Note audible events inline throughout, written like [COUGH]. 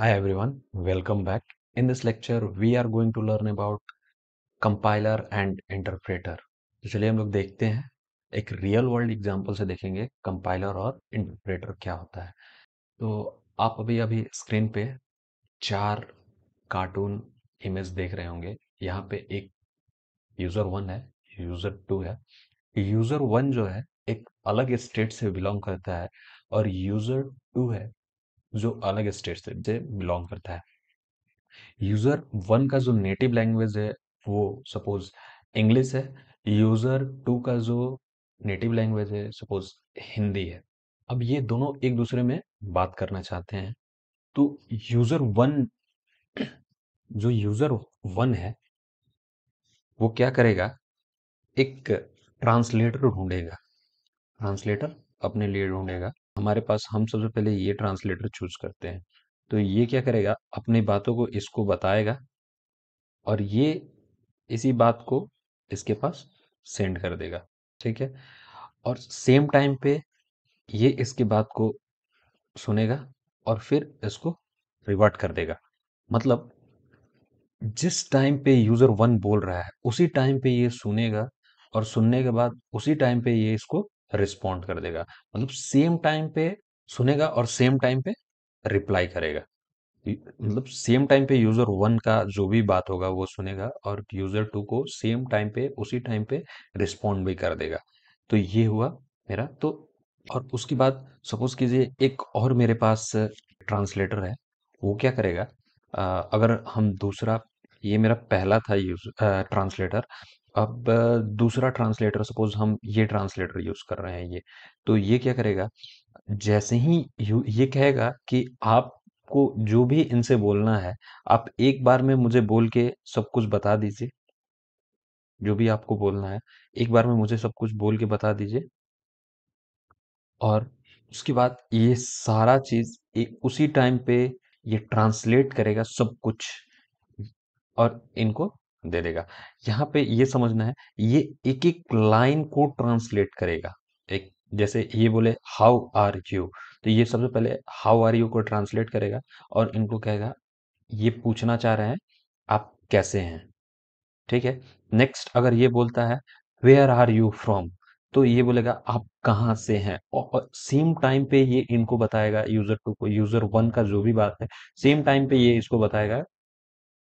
Hi everyone, welcome back. In this lecture, we are going to learn about compiler and interpreter. तो चलिए हम लोग देखते हैं एक रियल वर्ल्ड एग्जाम्पल से देखेंगे कंपाइलर और इंटरप्रेटर क्या होता है तो आप अभी अभी स्क्रीन पे चार कार्टून इमेज देख रहे होंगे यहाँ पे एक यूज़र वन है यूज़र टू है यूज़र वन जो है एक अलग स्टेट से बिलोंग करता है और यूज़र टू है जो अलग स्टेट से बिलोंग करता है यूजर वन का जो नेटिव लैंग्वेज है वो सपोज इंग्लिश है यूजर टू का जो नेटिव लैंग्वेज है सपोज हिंदी है अब ये दोनों एक दूसरे में बात करना चाहते हैं तो यूजर वन जो यूजर वन है वो क्या करेगा एक ट्रांसलेटर ढूंढेगा ट्रांसलेटर अपने लिए ढूंढेगा हमारे पास हम सबसे पहले ये ट्रांसलेटर चूज करते हैं तो ये क्या करेगा अपनी बातों को इसको बताएगा और ये इसी बात को इसके पास सेंड कर देगा ठीक है और सेम टाइम पे ये इसकी बात को सुनेगा और फिर इसको रिवर्ट कर देगा मतलब जिस टाइम पे यूज़र वन बोल रहा है उसी टाइम पे ये सुनेगा और सुनने के बाद उसी टाइम पे ये इसको रिस्पॉन्ड कर देगा मतलब सेम टाइम पे सुनेगा और सेम टाइम पे रिप्लाई करेगा मतलब सेम टाइम पे यूजर वन का जो भी बात होगा वो सुनेगा और यूजर टू को सेम टाइम पे उसी टाइम पे रिस्पॉन्ड भी कर देगा तो ये हुआ मेरा तो और उसके बाद सपोज कीजिए एक और मेरे पास ट्रांसलेटर है वो क्या करेगा आ, अगर हम दूसरा ये मेरा पहला था यूज ट्रांसलेटर अब दूसरा ट्रांसलेटर सपोज हम ये ट्रांसलेटर यूज कर रहे हैं ये तो ये क्या करेगा जैसे ही ये कहेगा कि आपको जो भी इनसे बोलना है आप एक बार में मुझे बोल के सब कुछ बता दीजिए जो भी आपको बोलना है एक बार में मुझे सब कुछ बोल के बता दीजिए और उसके बाद ये सारा चीज एक उसी टाइम पे ये ट्रांसलेट करेगा सब कुछ और इनको दे देगा यहाँ पे ये समझना है ये एक एक लाइन को ट्रांसलेट करेगा एक जैसे ये बोले हाउ आर यू तो ये सबसे पहले हाउ आर यू को ट्रांसलेट करेगा और इनको कहेगा ये पूछना चाह रहे हैं आप कैसे हैं ठीक है नेक्स्ट अगर ये बोलता है वेयर आर यू फ्रॉम तो ये बोलेगा आप कहाँ से हैं और सेम टाइम पे ये इनको बताएगा यूजर टू को यूजर वन का जो भी बात है सेम टाइम पे ये इसको बताएगा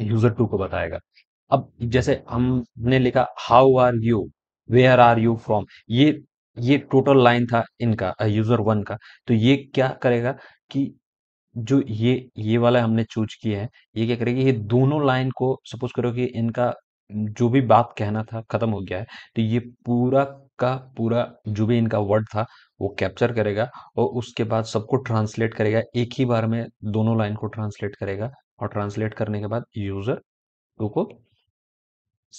यूजर टू को बताएगा अब जैसे हमने लिखा how are you where are you from ये ये टोटल लाइन था इनका यूजर वन का तो ये क्या करेगा कि जो ये ये वाला हमने चूज किया है ये क्या करेगा ये दोनों लाइन को सपोज करो कि इनका जो भी बात कहना था खत्म हो गया है तो ये पूरा का पूरा जो भी इनका वर्ड था वो कैप्चर करेगा और उसके बाद सबको ट्रांसलेट करेगा एक ही बार में दोनों लाइन को ट्रांसलेट करेगा और ट्रांसलेट करने के बाद यूजर टू को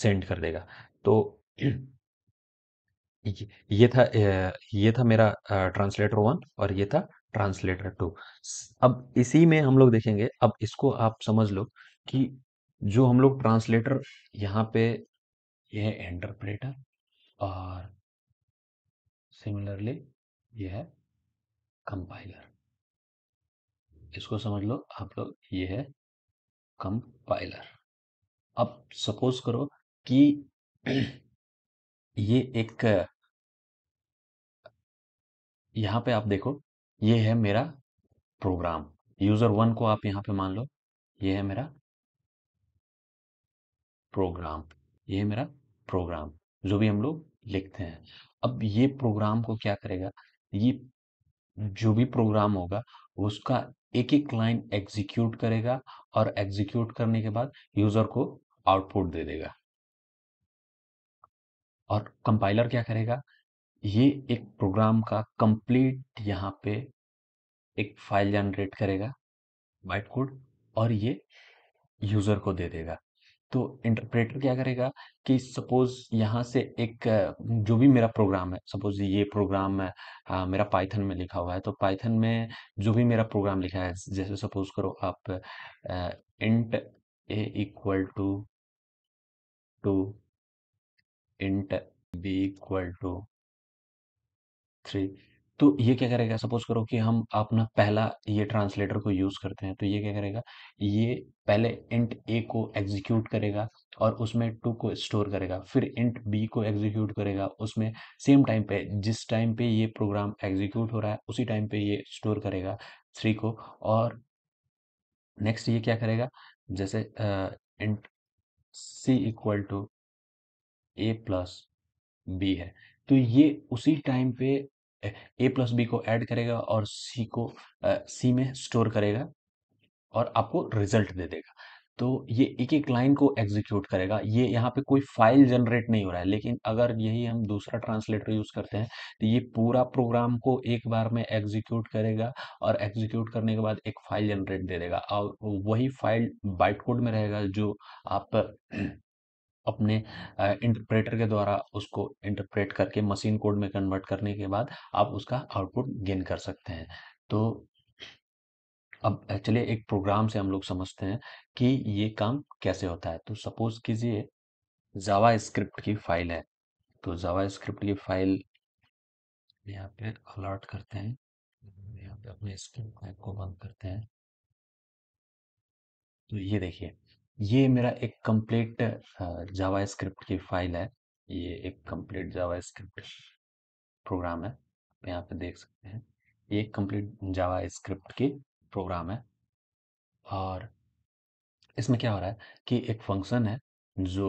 सेंड कर देगा तो [CLEARS THROAT] ये था ये था मेरा ट्रांसलेटर वन और ये था ट्रांसलेटर टू अब इसी में हम लोग देखेंगे अब इसको आप समझ लो कि जो हम लोग ट्रांसलेटर यहाँ पे ये है इंटरप्रेटर और सिमिलरली ये है कंपाइलर इसको समझ लो आप लोग ये है कंपाइलर अब सपोज करो कि ये एक यहाँ पे आप देखो ये है मेरा प्रोग्राम यूजर वन को आप यहां पे मान लो ये है मेरा प्रोग्राम ये है मेरा प्रोग्राम जो भी हम लोग लिखते हैं अब ये प्रोग्राम को क्या करेगा ये जो भी प्रोग्राम होगा उसका एक एक लाइन एग्जीक्यूट करेगा और एग्जीक्यूट करने के बाद यूजर को आउटपुट दे देगा और कंपाइलर क्या करेगा ये एक प्रोग्राम का कंप्लीट यहाँ पे एक फाइल जनरेट करेगा वाइट कोड और ये यूज़र को दे देगा तो इंटरप्रेटर क्या करेगा कि सपोज यहाँ से एक जो भी मेरा प्रोग्राम है सपोज ये प्रोग्राम है आ, मेरा पाइथन में लिखा हुआ है तो पाइथन में जो भी मेरा प्रोग्राम लिखा है जैसे सपोज करो आप int A equal to two int B equal to three तो ये क्या करेगा सपोज करो कि हम अपना पहला ये ट्रांसलेटर को यूज करते हैं तो ये क्या करेगा ये पहले इंट ए को एग्जीक्यूट करेगा और उसमें टू को स्टोर करेगा फिर इंट बी को एग्जीक्यूट करेगा उसमें सेम टाइम पे जिस टाइम पे ये प्रोग्राम एग्जीक्यूट हो रहा है उसी टाइम पे ये स्टोर करेगा थ्री को और नेक्स्ट ये क्या करेगा जैसे int C equal to A plus B है तो ये उसी टाइम पे ए प्लस बी को ऐड करेगा और सी को सी में स्टोर करेगा और आपको रिजल्ट दे देगा तो ये एक एक लाइन को एग्जीक्यूट करेगा ये यहाँ पे कोई फाइल जनरेट नहीं हो रहा है लेकिन अगर यही हम दूसरा ट्रांसलेटर यूज़ करते हैं तो ये पूरा प्रोग्राम को एक बार में एग्जीक्यूट करेगा और एग्जीक्यूट करने के बाद एक फाइल जनरेट दे देगा और वही फाइल बाइट कोड में रहेगा जो आप अपने इंटरप्रेटर के द्वारा उसको इंटरप्रेट करके मशीन कोड में कन्वर्ट करने के बाद आप उसका आउटपुट गेन कर सकते हैं तो अब चलिए एक प्रोग्राम से हम लोग समझते हैं कि ये काम कैसे होता है तो सपोज कीजिए जावा स्क्रिप्ट की फाइल है तो जावा स्क्रिप्ट की फाइल यहाँ पे अलर्ट करते हैं यहाँ पे अपने स्क्रिप्ट को बंद करते हैं तो ये देखिए ये मेरा एक कंप्लीट जावा स्क्रिप्ट की फाइल है ये एक कंप्लीट जावा स्क्रिप्ट प्रोग्राम है आप यहाँ पे देख सकते हैं ये कंप्लीट जावा स्क्रिप्ट की प्रोग्राम है और इसमें क्या हो रहा है कि एक फंक्शन है जो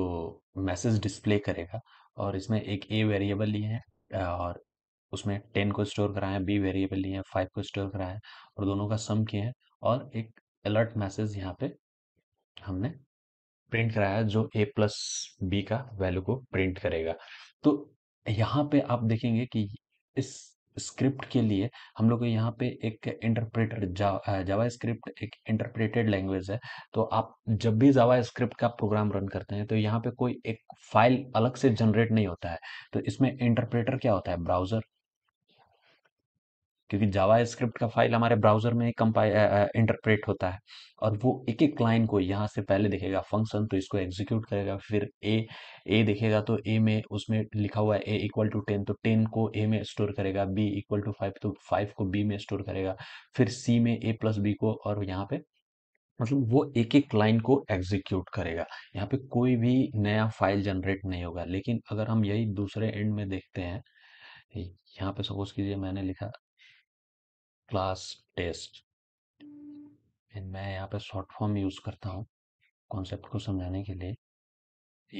मैसेज डिस्प्ले करेगा और इसमें एक ए वेरिएबल लिए हैं और उसमें टेन को स्टोर कराए हैं बी वेरिएबल लिए हैं फाइव को स्टोर कराए हैं और दोनों का सम किए हैं और एक अलर्ट मैसेज यहाँ पे हमने प्रिंट कराया जो ए प्लस बी का वैल्यू को प्रिंट करेगा तो यहाँ पे आप देखेंगे कि इस स्क्रिप्ट के लिए हम लोग यहाँ पे एक इंटरप्रेटर जावा स्क्रिप्ट एक इंटरप्रेटेड लैंग्वेज है तो आप जब भी जावा स्क्रिप्ट का प्रोग्राम रन करते हैं तो यहाँ पे कोई एक फाइल अलग से जनरेट नहीं होता है तो इसमें इंटरप्रेटर क्या होता है ब्राउजर क्योंकि जावा स्क्रिप्ट का फाइल हमारे ब्राउजर में कंपाइल इंटरप्रेट होता है और वो एक एक लाइन को यहाँ से पहले देखेगा फंक्शन तो इसको एग्जीक्यूट करेगा फिर ए ए देखेगा तो ए में उसमें लिखा हुआ है ए इक्वल टू टेन तो टेन को ए में स्टोर करेगा बी इक्वल टू फाइव तो फाइव को बी में स्टोर करेगा फिर सी में ए प्लस बी को और यहाँ पे मतलब वो एक एक लाइन को एग्जीक्यूट करेगा यहाँ पे कोई भी नया फाइल जनरेट नहीं होगा लेकिन अगर हम यही दूसरे एंड में देखते हैं यहाँ पे सपोज कीजिए मैंने लिखा क्लास टेस्ट एंड मैं यहाँ पे शॉर्ट फॉर्म यूज़ करता हूँ कॉन्सेप्ट को समझाने के लिए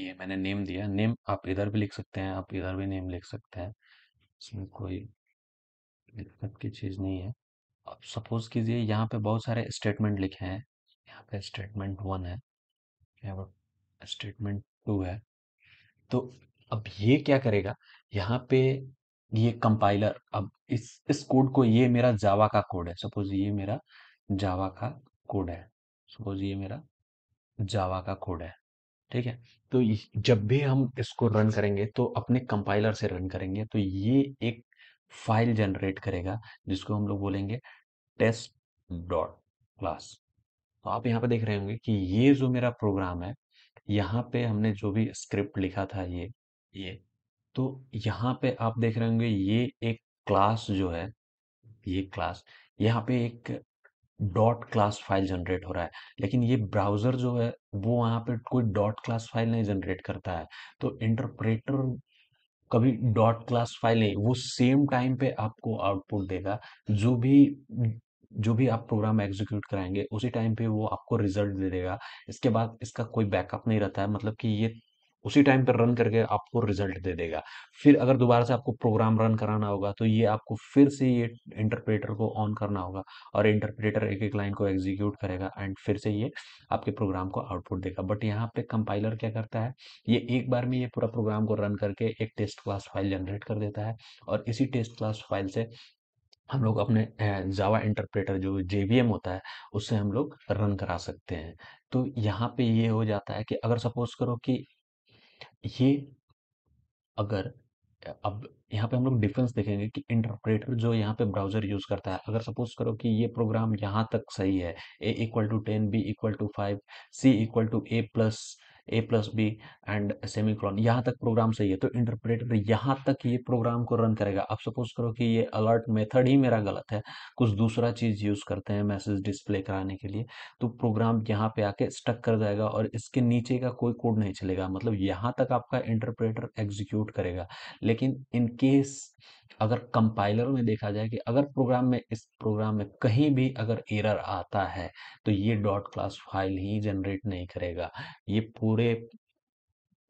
ये मैंने नेम दिया नेम आप इधर भी लिख सकते हैं आप इधर भी नेम लिख सकते हैं इसमें कोई दिक्कत की चीज़ नहीं है अब सपोज़ कीजिए यहाँ पे बहुत सारे स्टेटमेंट लिखे हैं यहाँ पे स्टेटमेंट वन है यहाँ पर स्टेटमेंट टू है तो अब ये क्या करेगा यहाँ पे ये कंपाइलर अब इस इस कोड को ये मेरा जावा का कोड है सपोज ये मेरा जावा का कोड है सपोज ये मेरा जावा का कोड है ठीक है तो जब भी हम इसको रन करेंगे तो अपने कंपाइलर से रन करेंगे तो ये एक फाइल जनरेट करेगा जिसको हम लोग बोलेंगे टेस्ट डॉट क्लास तो आप यहाँ पे देख रहे होंगे कि ये जो मेरा प्रोग्राम है यहाँ पे हमने जो भी स्क्रिप्ट लिखा था ये ये तो यहाँ पे आप देख रहे होंगे ये एक क्लास जो है ये क्लास यहाँ पे एक डॉट क्लास फाइल जनरेट हो रहा है लेकिन ये ब्राउज़र जो है वो वहाँ पे कोई डॉट क्लास फाइल नहीं जनरेट करता है तो इंटरप्रेटर कभी डॉट क्लास फाइल नहीं वो सेम टाइम पे आपको आउटपुट देगा जो भी जो भी आप प्रोग्राम एग्जीक्यूट कराएंगे उसी टाइम पे वो आपको रिजल्ट दे देगा इसके बाद इसका कोई बैकअप नहीं रहता है मतलब कि ये उसी टाइम पर रन करके आपको रिजल्ट दे देगा फिर अगर दोबारा से आपको प्रोग्राम रन कराना होगा तो ये आपको फिर से ये इंटरप्रेटर को ऑन करना होगा और इंटरप्रेटर एक एक लाइन को एग्जीक्यूट करेगा एंड फिर से ये आपके प्रोग्राम को आउटपुट देगा बट यहाँ पे कंपाइलर क्या करता है ये एक बार में ये पूरा प्रोग्राम को रन करके एक टेस्ट क्लास फाइल जनरेट कर देता है और इसी टेस्ट क्लास फाइल से हम लोग अपने जावा इंटरप्रेटर जो जे होता है उससे हम लोग रन करा सकते हैं तो यहाँ पे ये हो जाता है कि अगर सपोज करो कि ये अगर अब यहाँ पे हम लोग डिफरेंस देखेंगे कि इंटरप्रेटर जो यहाँ पे ब्राउजर यूज करता है अगर सपोज करो कि ये प्रोग्राम यहाँ तक सही है A equal to ten B equal to five C equal to A plus A plus B and semicolon यहाँ तक प्रोग्राम सही है तो इंटरप्रेटर यहाँ तक ये प्रोग्राम को रन करेगा आप सपोज करो कि ये अलर्ट मेथड ही मेरा गलत है कुछ दूसरा चीज़ यूज़ करते हैं मैसेज डिस्प्ले कराने के लिए तो प्रोग्राम यहाँ पे आके स्टक कर जाएगा और इसके नीचे का कोई कोड नहीं चलेगा मतलब यहाँ तक आपका इंटरप्रेटर एग्जीक्यूट करेगा लेकिन इनकेस अगर कंपाइलर में देखा जाए कि अगर प्रोग्राम में इस प्रोग्राम में कहीं भी अगर एरर आता है तो ये डॉट क्लास फाइल ही जनरेट नहीं करेगा ये पूरे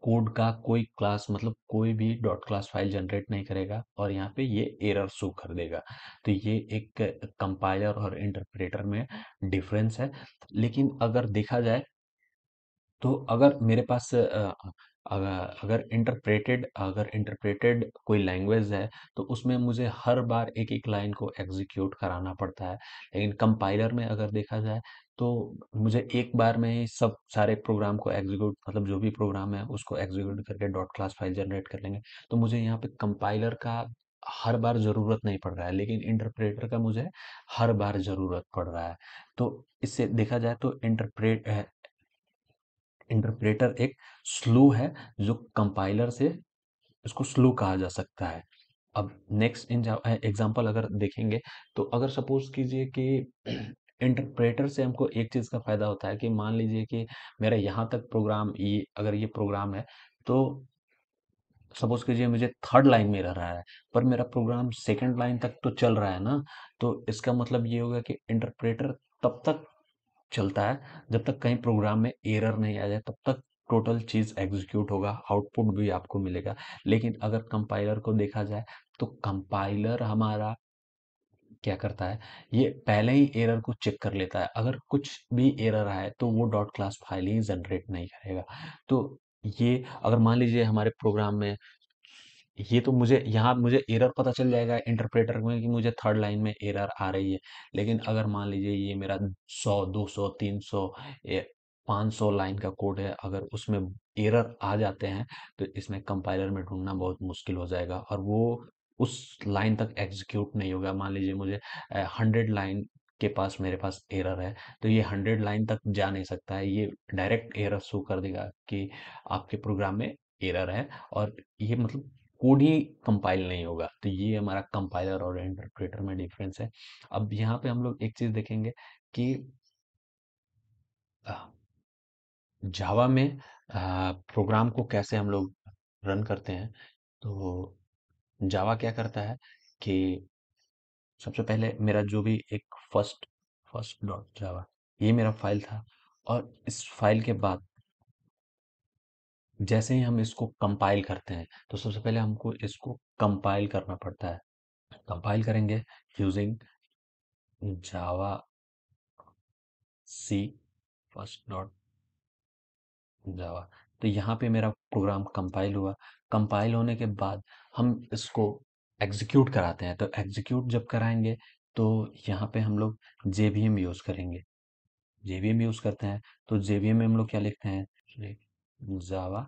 कोड का कोई क्लास मतलब कोई भी डॉट क्लास फाइल जनरेट नहीं करेगा और यहाँ पे ये एरर शो कर देगा तो ये एक कंपाइलर और इंटरप्रेटर में डिफरेंस है लेकिन अगर देखा जाए तो अगर मेरे पास अगर अगर इंटरप्रेटेड अगर इंटरप्रेटेड कोई लैंग्वेज है तो उसमें मुझे हर बार एक एक लाइन को एग्जीक्यूट कराना पड़ता है लेकिन कंपाइलर में अगर देखा जाए तो मुझे एक बार में ही सब सारे प्रोग्राम को एग्जीक्यूट मतलब जो भी प्रोग्राम है उसको एग्जीक्यूट करके डॉट क्लास फाइल जनरेट कर लेंगे तो मुझे यहाँ पे कंपाइलर का हर बार ज़रूरत नहीं पड़ रहा है लेकिन इंटरप्रेटर का मुझे हर बार ज़रूरत पड़ रहा है तो इससे देखा जाए तो इंटरप्रेट इंटरप्रेटर एक स्लो है जो कंपाइलर से इसको स्लो कहा जा सकता है अब नेक्स्ट एग्जाम्पल अगर देखेंगे तो अगर सपोज कीजिए कि इंटरप्रेटर [CLEARS THROAT] से हमको एक चीज़ का फ़ायदा होता है कि मान लीजिए कि मेरा यहाँ तक प्रोग्राम ये अगर ये प्रोग्राम है तो सपोज कीजिए मुझे थर्ड लाइन में रह रहा है पर मेरा प्रोग्राम सेकंड लाइन तक तो चल रहा है ना तो इसका मतलब ये होगा कि इंटरप्रेटर तब तक चलता है जब तक कहीं प्रोग्राम में एरर नहीं आ जाए तब तक टोटल चीज़ एग्जीक्यूट होगा आउटपुट भी आपको मिलेगा लेकिन अगर कंपाइलर को देखा जाए तो कंपाइलर हमारा क्या करता है ये पहले ही एरर को चेक कर लेता है अगर कुछ भी एरर आए तो वो डॉट क्लास फाइल ही जनरेट नहीं करेगा तो ये अगर मान लीजिए हमारे प्रोग्राम में ये तो मुझे यहाँ मुझे एरर पता चल जाएगा इंटरप्रेटर में कि मुझे थर्ड लाइन में एरर आ रही है लेकिन अगर मान लीजिए ये मेरा सौ दो सौ तीन सौ पाँच सौ लाइन का कोड है अगर उसमें एरर आ जाते हैं तो इसमें कंपाइलर में ढूंढना बहुत मुश्किल हो जाएगा और वो उस लाइन तक एग्जीक्यूट नहीं होगा मान लीजिए मुझे हंड्रेड लाइन के पास मेरे पास एरर है तो ये हंड्रेड लाइन तक जा नहीं सकता है ये डायरेक्ट एरर शो कर देगा कि आपके प्रोग्राम में एरर है और ये मतलब कोड ही कंपाइल नहीं होगा तो ये हमारा कंपाइलर और इंटरप्रेटर में डिफरेंस है अब यहाँ पे हम लोग एक चीज़ देखेंगे कि जावा में प्रोग्राम को कैसे हम लोग रन करते हैं तो जावा क्या करता है कि सबसे पहले मेरा जो भी एक फर्स्ट फर्स्ट डॉट जावा ये मेरा फाइल था और इस फाइल के बाद जैसे ही हम इसको कंपाइल करते हैं तो सबसे पहले हमको इसको कंपाइल करना पड़ता है कंपाइल करेंगे using Java C first dot Java तो यहाँ पे मेरा प्रोग्राम कंपाइल हुआ कंपाइल होने के बाद हम इसको एग्जीक्यूट कराते हैं तो एग्जीक्यूट जब कराएंगे तो यहाँ पे हम लोग जे यूज़ करेंगे जे यूज़ करते हैं तो जे में हम लोग क्या लिखते हैं जावा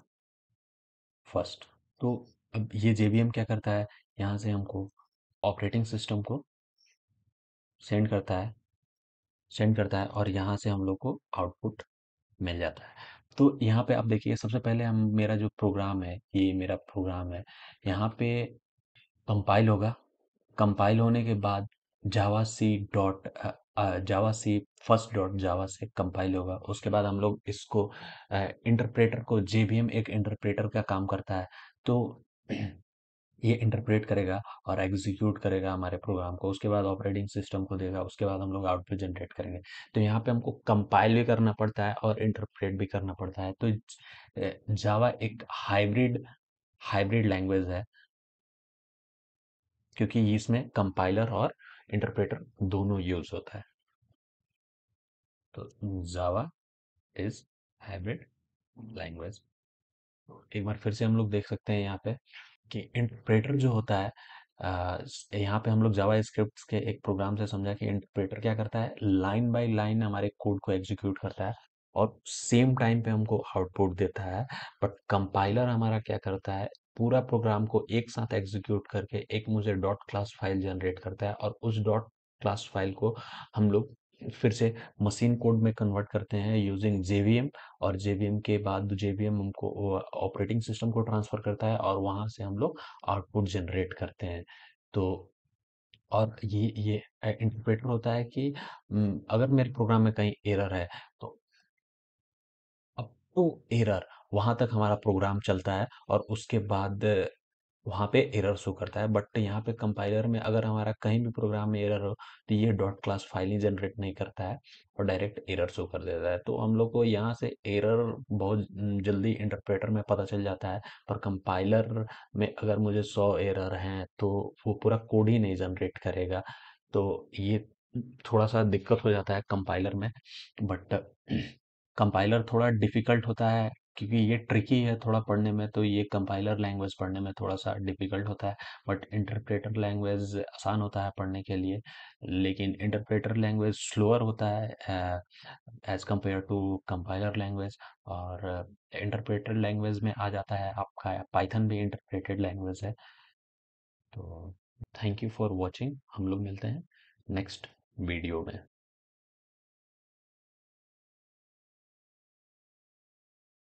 फर्स्ट तो अब ये जे क्या करता है यहाँ से हमको ऑपरेटिंग सिस्टम को सेंड करता है सेंड करता है और यहाँ से हम लोग को आउटपुट मिल जाता है तो यहाँ पे आप देखिए सबसे पहले हम मेरा जो प्रोग्राम है ये मेरा प्रोग्राम है यहाँ पे कंपाइल होगा कंपाइल होने के बाद Java C dot Java C first dot Java से कंपाइल होगा उसके बाद हम लोग इसको इंटरप्रेटर को जे एक इंटरप्रेटर का काम करता है तो [CLEARS THROAT] ये इंटरप्रेट करेगा और एग्जीक्यूट करेगा हमारे प्रोग्राम को उसके बाद ऑपरेटिंग सिस्टम को देगा उसके बाद हम लोग आउटपुट जनरेट करेंगे तो यहाँ पे हमको कंपाइल भी करना पड़ता है और इंटरप्रेट भी करना पड़ता है तो जावा एक हाइब्रिड हाइब्रिड लैंग्वेज है क्योंकि इसमें कंपाइलर और इंटरप्रेटर दोनों यूज होता है तो जावा इज हाइब्रिड लैंग्वेज एक बार फिर से हम लोग देख सकते हैं यहाँ पे कि इंटरप्रेटर जो होता है यहाँ पे हम लोग जावा स्क्रिप्ट के एक प्रोग्राम से समझा कि इंटरप्रेटर क्या करता है लाइन बाय लाइन हमारे कोड को एग्जीक्यूट करता है और सेम टाइम पे हमको आउटपुट देता है बट कंपाइलर हमारा क्या करता है पूरा प्रोग्राम को एक साथ एग्जीक्यूट करके एक मुझे डॉट क्लास फाइल जनरेट करता है और उस डॉट क्लास फाइल को हम लोग फिर से मशीन कोड में कन्वर्ट करते हैं यूजिंग जेवीएम और जेवीएम के बाद जेवीएम हमको ऑपरेटिंग सिस्टम को ट्रांसफर करता है और वहाँ से हम लोग आउटपुट जनरेट करते हैं तो और ये ये इंटरप्रेटर होता है कि हम्म, अगर मेरे प्रोग्राम में कहीं एरर है तो अप टू एरर वहाँ तक हमारा प्रोग्राम चलता है और उसके बाद वहाँ पे एरर शो करता है बट यहाँ पे कंपाइलर में अगर हमारा कहीं भी प्रोग्राम में एरर हो तो ये डॉट क्लास फाइल ही जनरेट नहीं करता है और डायरेक्ट एरर शो कर देता है तो हम लोग को यहाँ से एरर बहुत जल्दी इंटरप्रेटर में पता चल जाता है पर कंपाइलर में अगर मुझे सौ एरर हैं तो वो पूरा कोड ही नहीं जनरेट करेगा तो ये थोड़ा सा दिक्कत हो जाता है कंपाइलर में बट कंपाइलर थोड़ा डिफ़िकल्ट होता है क्योंकि ये ट्रिकी है थोड़ा पढ़ने में तो ये कंपाइलर लैंग्वेज पढ़ने में थोड़ा सा डिफिकल्ट होता है बट इंटरप्रेटर लैंग्वेज आसान होता है पढ़ने के लिए लेकिन इंटरप्रेटर लैंग्वेज स्लोअर होता है as compare to compiler language और इंटरप्रेटर लैंग्वेज में आ जाता है आपका पाइथन भी इंटरप्रेटेड लैंग्वेज है तो थैंक यू फॉर वॉचिंग हम लोग मिलते हैं नेक्स्ट वीडियो में